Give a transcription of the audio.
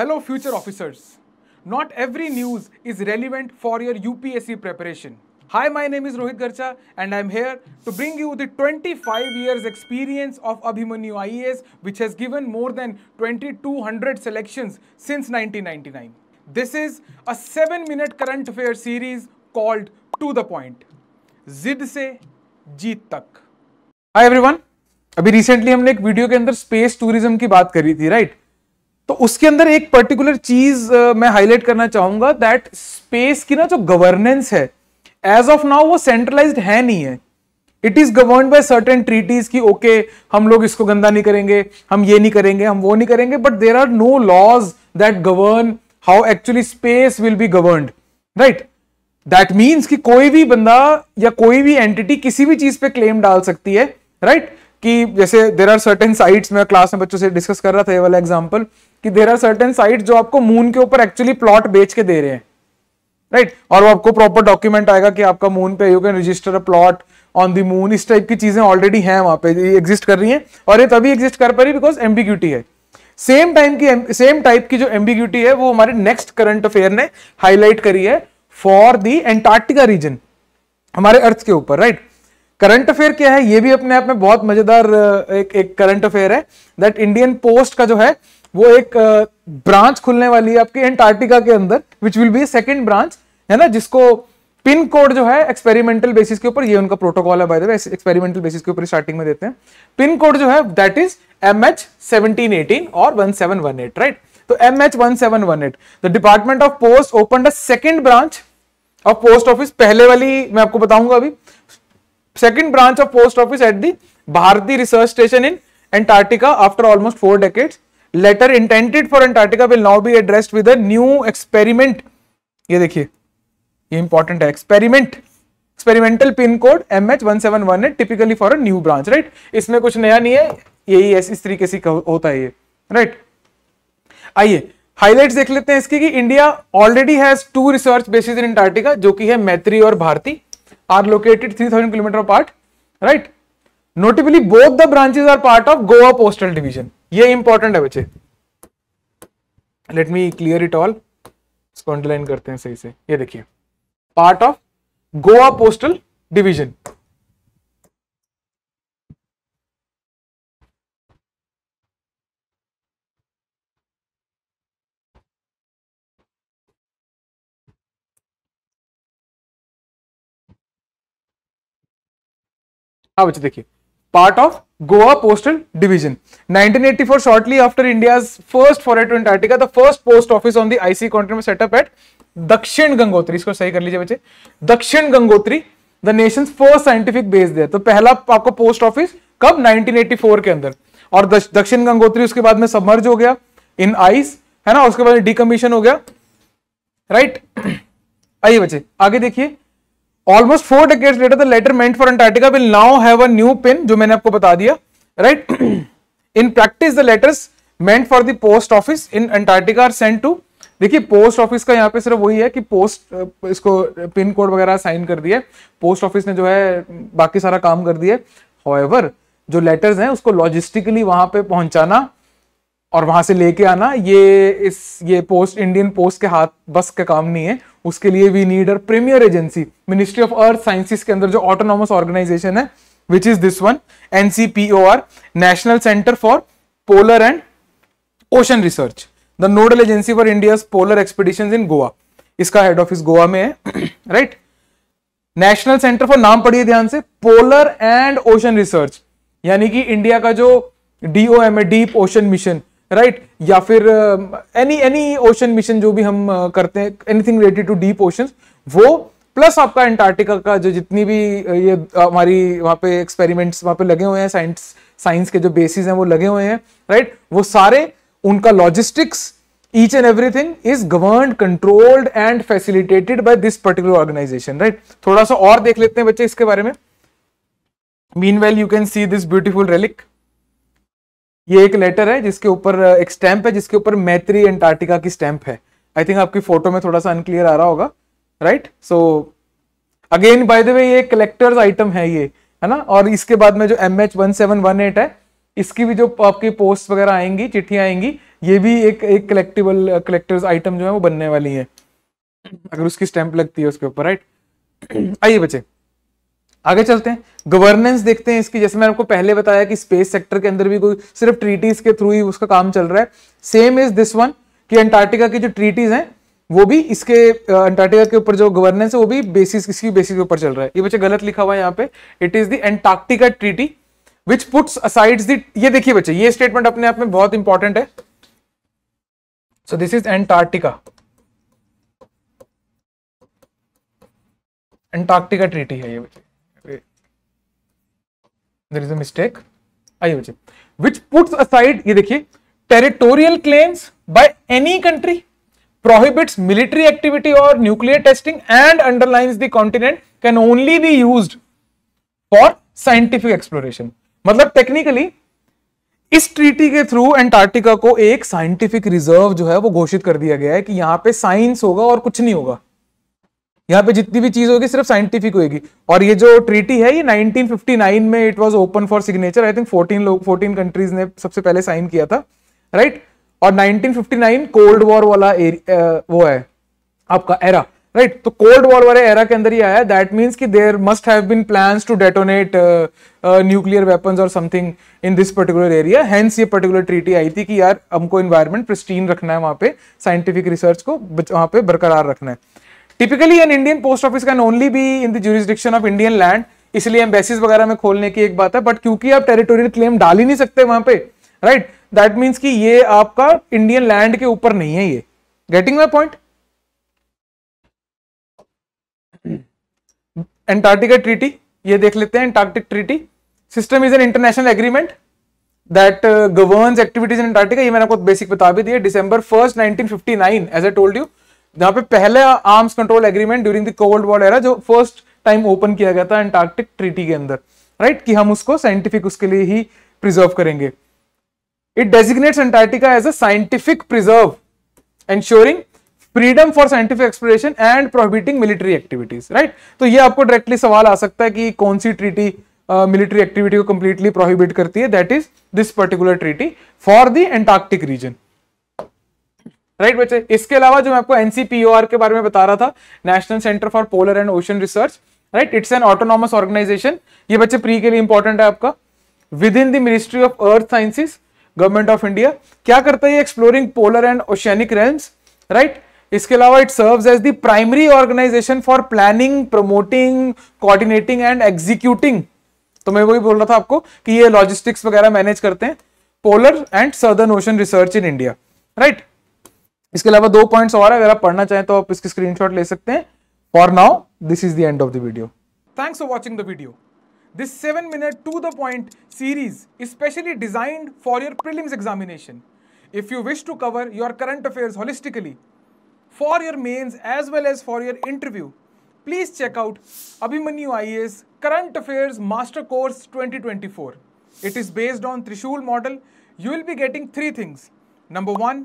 Hello future officers not every news is relevant for your UPSC preparation hi my name is Rohit Garcha and I am here to bring you the twenty five years experience of Abhimanyu I S which has given more than twenty two hundred selection since nineteen ninety nine this is a seven minute current affair series called to the point जिद से जीत तक hi every one अभी recently हमने एक video के अंदर space tourism की बात करी थी राइट तो उसके अंदर एक पर्टिकुलर चीज मैं हाईलाइट करना चाहूंगा दैट स्पेस की ना जो गवर्नेंस है एज ऑफ नाउ वो सेंट्रलाइज्ड है नहीं है it is govern by certain treaties की ओके okay, हम लोग इसको गंदा नहीं करेंगे हम ये नहीं करेंगे हम वो नहीं करेंगे but there are no laws that govern how actually space will be govern right that means कि कोई भी बंदा या कोई भी एंटिटी किसी भी चीज पे क्लेम डाल सकती है राइट right? कि जैसे देर आर सर्टेन साइट्स में क्लास में बच्चों से डिस्कस कर रहा था ये वाला एग्जाम्पल कि देर आर सर्टेन साइट जो आपको मून के ऊपर एक्चुअली प्लॉट बेच के दे रहे हैं राइट right? और वो आपको प्रॉपर डॉक्यूमेंट आएगा कि आपका मून पे you can register a plot on the moon इस टाइप की चीजें ऑलरेडी हैं वहां पे एग्जिस्ट कर रही हैं और ये तभी एग्जिस्ट कर पा रही बिकॉज एम्बिग्यूटी है सेम टाइम की सेम टाइप की जो एम्बिग्यूटी है वो हमारे नेक्स्ट करंट अफेयर ने हाईलाइट करी है फॉर दी एंटार्क्टिका रीजन हमारे अर्थ के ऊपर राइट right? करंट अफेयर क्या है ये भी अपने आप में बहुत मजेदार एक एक करंट अफेयर है दैट इंडियन पोस्ट का जो है वो एक ब्रांच खुलने वाली है आपकी एंटार्क्टिका के अंदर which will be second branch है ना जिसको पिन कोड जो है एक्सपेरिमेंटल बेसिस के ऊपर ये उनका प्रोटोकॉल है एक्सपेरिमेंटल बेसिस के ऊपर स्टार्टिंग में देते हैं पिन कोड जो है that is M H seventeen eighteen और one seven one eight right तो M H one seven one eight the department of post open the second branch of post office पहले वाली मैं आपको बताऊंगा अभी second branch of post office at the Bharati research station in Antarctica after almost 4 decades. Letter intended for Antarctica will now be addressed with a new experiment. ये देखिए ये important है experiment experimental pin code M H one seven one है typically for a new branch right इसमें कुछ नया नहीं है यही इस तरीके से होता है ये राइट आइए हाईलाइट्स देख लेते हैं इसकी कि India already has two research bases in Antarctica जो कि है मैत्री और Bharati are located 3000 km apart right notably both the branches are part of goa postal division ye important hai bache let me clear it all इसको underline करते हैं सही से ये देखिए part of Goa postal division हाँ बच्चे देखिए part of Goa postal division 1984 shortly after India first for at Antarctica the first post office on the icy continent में सेटअप एट दक्षिण गंगोत्री इसको सही कर लीजिए बच्चे Dakshin Gangotri the nation first scientific base दिया तो पहला आपको पोस्ट ऑफिस कब 1984 के अंदर और दक्षिण गंगोत्री उसके बाद में सबमर्ज हो गया इन आइस है ना उसके बाद डीकमीशन हो गया राइट आइए बच्चे आगे देखिए almost four decade later the letter meant for Antarctica will now have a new pin जो मैंने आपको बता दिया right in practice the letters meant for the post office in Antarctica are sent to देखिए पोस्ट ऑफिस का यहाँ पे सिर्फ वही है कि पोस्ट इसको पिन कोड वगैरह साइन कर दिया पोस्ट ऑफिस ने जो है बाकी सारा काम कर दिया एवर जो लेटर्स हैं उसको लॉजिस्टिकली वहां पे पहुंचाना और वहां से लेके आना ये इस ये पोस्ट इंडियन पोस्ट के हाथ बस का काम नहीं है उसके लिए we need uh premier agency ministry of earth sciences के अंदर जो ऑटोनॉमस ऑर्गेनाइजेशन है which is this one NCPOR national centre for polar and ocean research the nodal agency for India polar expedition in Goa इसका head office Goa में है right national centre for नाम पढ़िए ध्यान से पोलर एंड ओशन रिसर्च यानी कि इंडिया का जो um a deep ocean mission right right? या फिर एनी एनी ओशन मिशन जो भी हम uh, करते हैं anything related to deep ocean वो प्लस आपका एंटार्क्टिका का जो जितनी भी uh, ये uh, हमारी वहाँ पे एक्सपेरिमेंट्स वहाँ पे लगे हुए हैं साइंस साइंस के जो बेसिस हैं वो लगे हुए हैं राइट right? वो सारे उनका logistics and everything is govern controlled and facilitated by this particular organisation right थोड़ा सा और देख लेते हैं बच्चे इसके बारे में mean you can see this beautiful relic ये एक लेटर है जिसके ऊपर एक स्टैंप है जिसके ऊपर मैत्री एंटार्टिका की स्टैंप है आई थिंक आपकी फोटो में थोड़ा सा अनक्लियर आ रहा होगा right so again by the way ये कलेक्टर्स आइटम है ये है ना और इसके बाद में जो M H one seven one eight है इसकी भी जो आपकी पोस्ट वगैरह आएंगी चिट्ठियां आएंगी ये भी एक एक कलेक्टिबल कलेक्टर्स आइटम जो है वो बनने वाली है अगर उसकी स्टैंप लगती है उसके ऊपर राइट आइए बच्चे आगे चलते हैं गवर्नेंस देखते हैं इसकी जैसे मैंने आपको पहले बताया कि स्पेस सेक्टर के अंदर भी कोई सिर्फ ट्रीटीज के थ्रू ही उसका काम चल रहा है सेम इज दिस वन कि अंटार्कटिका की जो ट्रीटीज हैं वो भी इसके अंटार्कटिका के ऊपर जो गवर्नेंस है वो भी बेसिस इसकी बेसिस के ऊपर चल रहा है ये बच्चे गलत लिखा हुआ है यहाँ पे it is the Antarctica treaty which puts aside the ये देखिए बच्चे ये स्टेटमेंट अपने आप में बहुत इंपॉर्टेंट है so this is Antarctica Antarctica treaty है ये बच्चे देर इज अ मिस्टेक आइए विच पुट्स असाइड ये देखिए territorial claims by any country prohibits military activity और nuclear testing and underlines the continent can only be use for scientific exploration मतलब technically इस treaty के थ्रू एंटार्क्टिका को एक scientific reserve जो है वो घोषित कर दिया गया है कि यहां पे साइंस होगा और कुछ नहीं होगा यहाँ पे जितनी भी चीज होगी सिर्फ साइंटिफिक होगी और ये जो ट्रीटी है ये 1959 में it was open for signature I think 14 लोग 14 कंट्रीज ने सबसे पहले साइन किया था राइट right? और 1959 कोल्ड वॉर वाला ए, वो है आपका एरा राइट right? तो कोल्ड वॉर वाले एरा के अंदर ही आया दैट मीन्स कि there must have been plans to detonate nuclear weapon और something in this particular area hence ये पर्टिकुलर ट्रीटी आई थी कि यार हमको इन्वायरमेंट प्रिस्टीन रखना है वहां पे साइंटिफिक रिसर्च को वहां पे बरकरार रखना है typically an Indian post office can only be in the jurisdiction of Indian land इसलिए एम्बेसीज वगैरह में खोलने की एक बात है बट क्योंकि आप टेरिटोरियल क्लेम डाल ही नहीं सकते वहां पे राइट दैट मीन्स कि ये आपका इंडियन लैंड के ऊपर नहीं है ये getting my point Antarctica treaty ये देख लेते हैं Antarctic treaty system is an international agreement that govern activities in Antarctica ये मैंने आपको बेसिक बता भी दिया December first nine as I told you जहां पे पहला arms control agreement during the Cold War era जो फर्स्ट टाइम ओपन किया गया था एंटार्क्टिक ट्रीटी के अंदर राइट right? कि हम उसको साइंटिफिक उसके लिए ही प्रिजर्व करेंगे it designates Antarctica as a scientific preserve ensuring freedom for scientific exploration and prohibiting military activities right तो ये आपको डायरेक्टली सवाल आ सकता है कि कौन सी ट्रीटी मिलिट्री एक्टिविटी को कंप्लीटली प्रोहिबिट करती है that is this particular treaty for the Antarctic region right बच्चे इसके अलावा जो मैं आपको एनसीपीओआर के बारे में बता रहा था national centre for polar and ocean research right it's an autonomous organisation ये बच्चे प्री के लिए इंपॉर्टेंट है आपका within the ministry of earth sciences government of India क्या करता है exploring polar and oceanic realms right इसके अलावा it serves as the primary organisation for planning promoting coordinating and executing तो मैं वही बोल रहा था आपको कि ये लॉजिस्टिक्स वगैरह मैनेज करते हैं polar and southern ocean research in India right इसके अलावा दो पॉइंट्स और अगर आप पढ़ना चाहें तो आप इसके स्क्रीनशॉट ले सकते हैं for now this is the end of the video thanks for watching the video this seven minute to the point series specially designed for your prelims examination if you wish to cover your current affairs holistically for your mains as well as for your interview please check Abhimanyu I S current affairs master course twenty twenty four it is based on Trishul model you will be getting three things number one